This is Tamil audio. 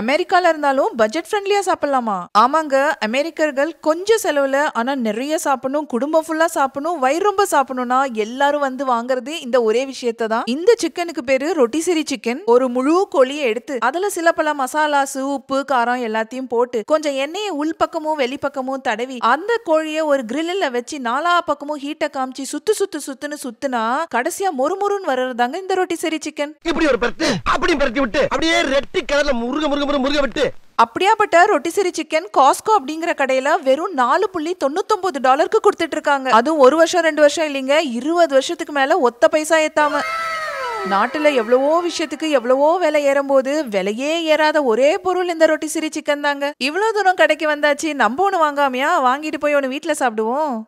அமெரிக்கால இருந்தாலும் பட்ஜெட் ஃப்ரெண்ட்லியா சாப்பிடலாமா ஆமாங்க அமெரிக்கர்கள் கொஞ்சம் செலவுல ஆனா நிறைய சாப்பிடணும் குடும்பம் ஃபுல்லா சாப்பிடணும் வயிறு ரொம்ப சாப்பிடணும்னா எல்லாரும் வந்து வாங்குறது இந்த ஒரே விஷயத்தான் இந்த சிக்கனுக்கு பேரு ரொட்டிசரி சிக்கன் ஒரு முழு கோழியை எடுத்து அதுல சில பல மசாலாஸ் உப்பு காரம் எல்லாத்தையும் போட்டு கொஞ்சம் எண்ணெயை உள் பக்கமும் வெளிப்பக்கமும் தடவி அந்த கோழியை ஒரு கிரில்ல வச்சு நாலா பக்கமும் ஹீட்டை காமிச்சு சுத்து சுத்து சுத்துன்னு சுத்துனா கடைசியா மொறுமொறுன்னு வர்றதாங்க இந்த ரொட்டிசரி சிக்கன் இப்படி ஒரு பருத்து அப்படி பருத்தி விட்டு அப்படியே ரெட்டி முருக முருக முருக முருக முருக விட்டு அப்படியாப்பட்ட ரொட்டிசிரி சிக்கன் காஸ்கோ அப்படிங்கிற கடையில வெறும் நாலு புள்ளி தொண்ணூத்தொன்பது டாலருக்கு கொடுத்துட்டு இருக்காங்க அதுவும் ஒரு வருஷம் ரெண்டு வருஷம் இல்லைங்க இருபது வருஷத்துக்கு மேல ஒத்த பைசா ஏத்தாம நாட்டில் எவ்வளவோ விஷயத்துக்கு எவ்வளவோ விலை ஏறும்போது விலையே ஏறாத ஒரே பொருள் இந்த ரொட்டிசிரி சிரி சிக்கன் தாங்க இவ்வளோ தூரம் கடைக்கு வந்தாச்சு நம்ம ஒன்று வாங்காமையா வாங்கிட்டு போய் ஒன்று வீட்டில் சாப்பிடுவோம்